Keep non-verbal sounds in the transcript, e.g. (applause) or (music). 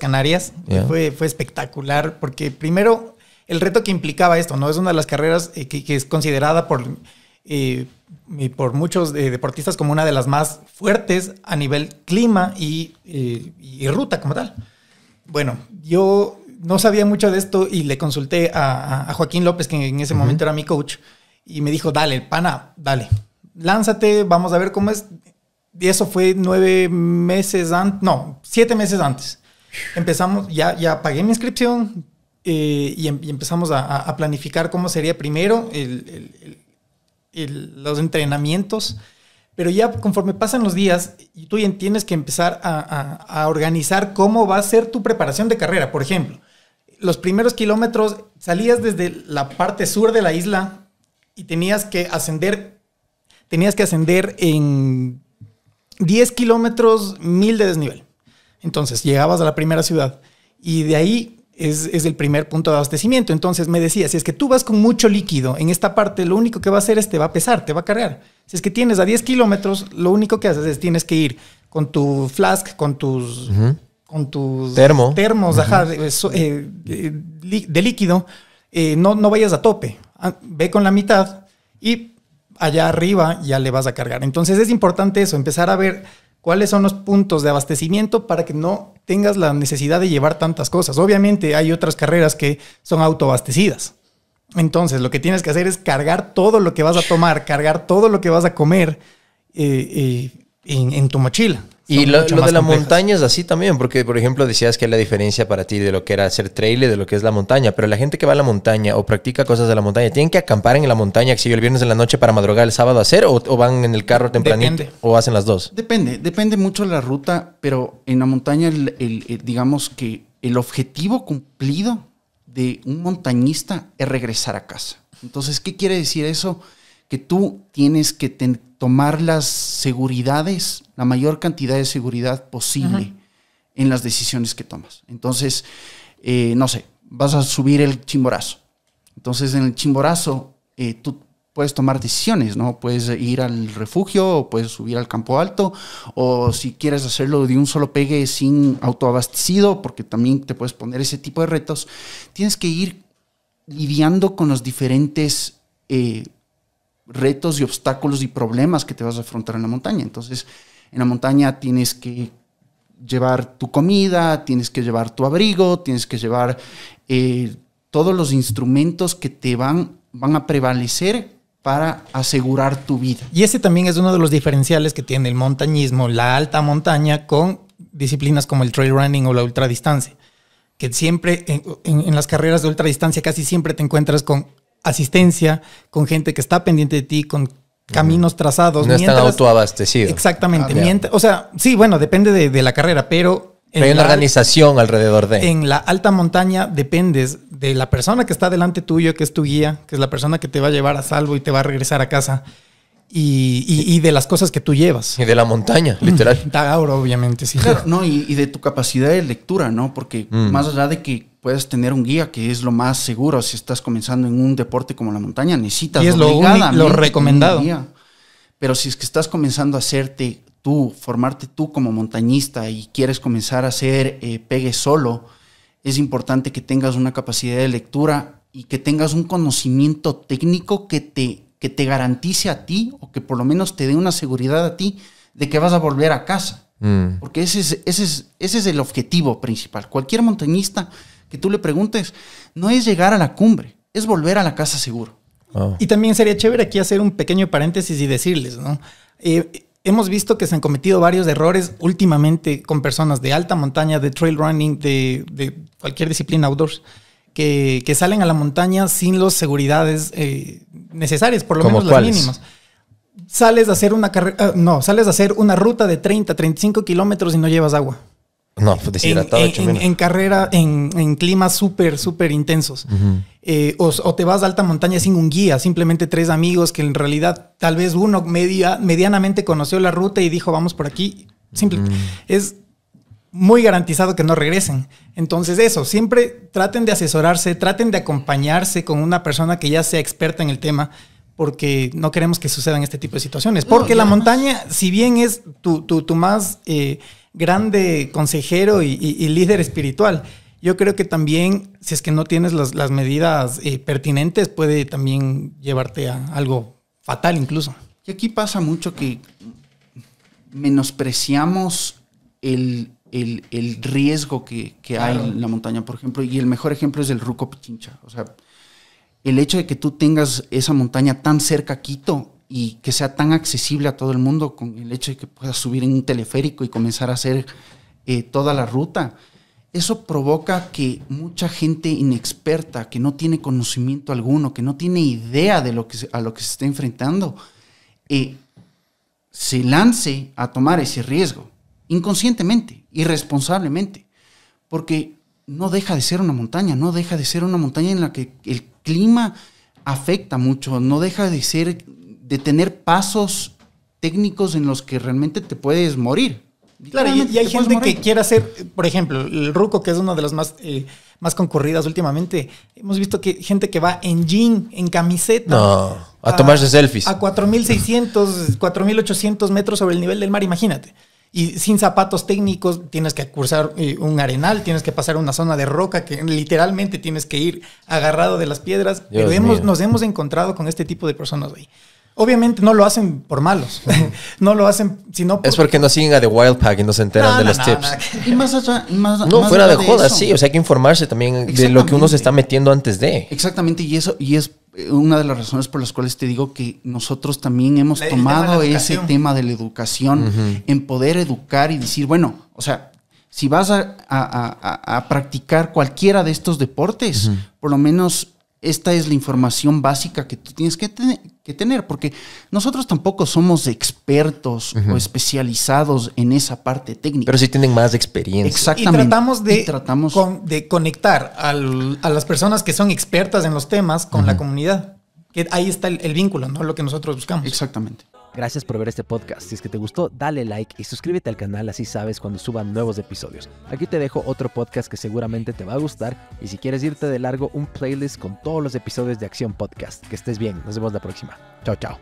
Canarias. Fue, espectacular porque primero el reto que implicaba esto, ¿no? Es una de las carreras eh, que, es considerada por, eh, por muchos eh, deportistas como una de las más fuertes a nivel clima y, ruta como tal. Bueno, yo no sabía mucho de esto y le consulté a, Joaquín López, que en ese momento era mi coach, y me dijo, dale, pana, dale, lánzate, vamos a ver cómo es. Y eso fue nueve meses antes, no, siete meses antes empezamos, ya, ya pagué mi inscripción eh, em, y, empezamos a, planificar cómo sería primero los entrenamientos. Pero ya conforme pasan los días, tú ya tienes que empezar a, organizar cómo va a ser tu preparación de carrera. Por ejemplo, los primeros kilómetros salías desde la parte sur de la isla y tenías que ascender, tenías que ascender en 10 kilómetros, mil de desnivel. Entonces, llegabas a la primera ciudad y de ahí es, el primer punto de abastecimiento. Entonces me decía, si es que tú vas con mucho líquido en esta parte, lo único que va a hacer es te va a pesar, te va a cargar. Si es que tienes a 10 kilómetros, lo único que haces es tienes que ir con tu flask, con tus... Con tus Termo. termos eh, de, líquido, eh, no, no vayas a tope. Ah, ve con la mitad y allá arriba ya le vas a cargar. Entonces es importante eso, empezar a ver cuáles son los puntos de abastecimiento para que no tengas la necesidad de llevar tantas cosas. Obviamente hay otras carreras que son autoabastecidas. Entonces lo que tienes que hacer es cargar todo lo que vas a tomar, cargar todo lo que vas a comer eh, eh, en, tu mochila. Y lo, de la montaña es así también, porque por ejemplo decías que la diferencia para ti de lo que era hacer trail y de lo que es la montaña, pero la gente que va a la montaña o practica cosas de la montaña, ¿tienen que acampar en la montaña que si el viernes de la noche para madrugar el sábado a hacer o, van en el carro tempranito o hacen las dos? Depende, depende mucho de la ruta, pero en la montaña eh, digamos que el objetivo cumplido de un montañista es regresar a casa. Entonces, ¿qué quiere decir eso? que tú tienes que tomar las seguridades, la mayor cantidad de seguridad posible en las decisiones que tomas. Entonces, eh, no sé, vas a subir el chimborazo. Entonces, en el chimborazo, eh, tú puedes tomar decisiones, ¿no? Puedes ir al refugio, o puedes subir al campo alto, o si quieres hacerlo de un solo pegue sin autoabastecido, porque también te puedes poner ese tipo de retos, tienes que ir lidiando con los diferentes eh, retos y obstáculos y problemas que te vas a afrontar en la montaña. Entonces, en la montaña tienes que llevar tu comida, tienes que llevar tu abrigo, tienes que llevar eh, todos los instrumentos que te van, van a prevalecer para asegurar tu vida. Y ese también es uno de los diferenciales que tiene el montañismo, la alta montaña, con disciplinas como el trail running o la ultradistancia, que siempre en, en las carreras de ultradistancia casi siempre te encuentras con asistencia, con gente que está pendiente de ti, con caminos trazados. No mientras, están autoabastecidos. Exactamente. Ah, o sea, sí, bueno, depende de, la carrera, pero... pero hay una organización alrededor de... En la alta montaña dependes de la persona que está delante tuyo, que es tu guía, que es la persona que te va a llevar a salvo y te va a regresar a casa. Y, de las cosas que tú llevas. Y de la montaña, literal. Ahora, obviamente, sí. Claro, no, y, de tu capacidad de lectura, ¿no? Porque mm. más allá de que puedes tener un guía, que es lo más seguro si estás comenzando en un deporte como la montaña. Necesitas y es lo, lo recomendado. Pero si es que estás comenzando a hacerte tú, formarte tú como montañista y quieres comenzar a hacer eh, pegue solo, es importante que tengas una capacidad de lectura y que tengas un conocimiento técnico que te, que te garantice a ti o que por lo menos te dé una seguridad a ti de que vas a volver a casa. Mm. Porque ese es, ese, es, ese es el objetivo principal. Cualquier montañista que tú le preguntes, no es llegar a la cumbre, es volver a la casa seguro. Y también sería chévere aquí hacer un pequeño paréntesis y decirles, ¿no? Eh, hemos visto que se han cometido varios errores últimamente con personas de alta montaña, de trail running, de, cualquier disciplina outdoors, que, salen a la montaña sin las seguridades eh, necesarias, por lo menos las mínimas. Sales a hacer una carrera, ah, no, sales a hacer una ruta de 30, 35 kilómetros y no llevas agua. No, pues, deshidratado. En, en, en, carrera, en, climas súper, súper intensos. Eh, o, te vas a alta montaña sin un guía, simplemente tres amigos que en realidad tal vez uno media, medianamente conoció la ruta y dijo, vamos por aquí. Simple. Es muy garantizado que no regresen. Entonces eso, siempre traten de asesorarse, traten de acompañarse con una persona que ya sea experta en el tema, porque no queremos que sucedan este tipo de situaciones. Porque la montaña, si bien es tu, tu, tu más... Eh, grande consejero y, líder espiritual. Yo creo que también, si es que no tienes las, medidas eh, pertinentes, puede también llevarte a algo fatal incluso. Y aquí pasa mucho que menospreciamos el, riesgo que, hay en la montaña, por ejemplo, y el mejor ejemplo es el Ruco Pichincha. O sea, el hecho de que tú tengas esa montaña tan cerca a Quito y que sea tan accesible a todo el mundo con el hecho de que puedas subir en un teleférico y comenzar a hacer eh, toda la ruta. Eso provoca que mucha gente inexperta, que no tiene conocimiento alguno, que no tiene idea de lo que, a lo que se está enfrentando, eh, se lance a tomar ese riesgo, inconscientemente, irresponsablemente, porque no deja de ser una montaña, no deja de ser una montaña en la que el clima afecta mucho, no deja de ser de tener pasos técnicos en los que realmente te puedes morir. Claro, y, hay gente que quiere hacer, por ejemplo, el ruco, que es una de las más, eh, más concurridas últimamente. Hemos visto que gente que va en jean, en camiseta. No, a, tomarse selfies. A 4.600, 4.800 metros sobre el nivel del mar, imagínate. Y sin zapatos técnicos, tienes que cursar eh, un arenal, tienes que pasar una zona de roca, que literalmente tienes que ir agarrado de las piedras. pero nos hemos encontrado con este tipo de personas ahí. Obviamente no lo hacen por malos. (laughs) no lo hacen, sino por... Es porque no siguen a The Wild Pack y no se enteran de los tips. Y más no, fuera de, joda, sí. O sea, hay que informarse también de lo que uno se está metiendo antes de. Exactamente, y eso, y es eh, una de las razones por las cuales te digo que nosotros también hemos tomado ese tema de la educación, en poder educar y decir, bueno, o sea, si vas a, practicar cualquiera de estos deportes, por lo menos esta es la información básica que tú tienes que tener tener, porque nosotros tampoco somos expertos o especializados en esa parte técnica. Pero sí tienen más experiencia. Exactamente. Y tratamos de, tratamos... de conectar al, a las personas que son expertas en los temas con la comunidad. Que ahí está el, el vínculo, ¿no? Lo que nosotros buscamos. Exactamente. Gracias por ver este podcast. Si es que te gustó, dale like y suscríbete al canal así sabes cuando suban nuevos episodios. Aquí te dejo otro podcast que seguramente te va a gustar y si quieres irte de largo, un playlist con todos los episodios de Acción Podcast. Que estés bien, nos vemos la próxima. Chao, chao.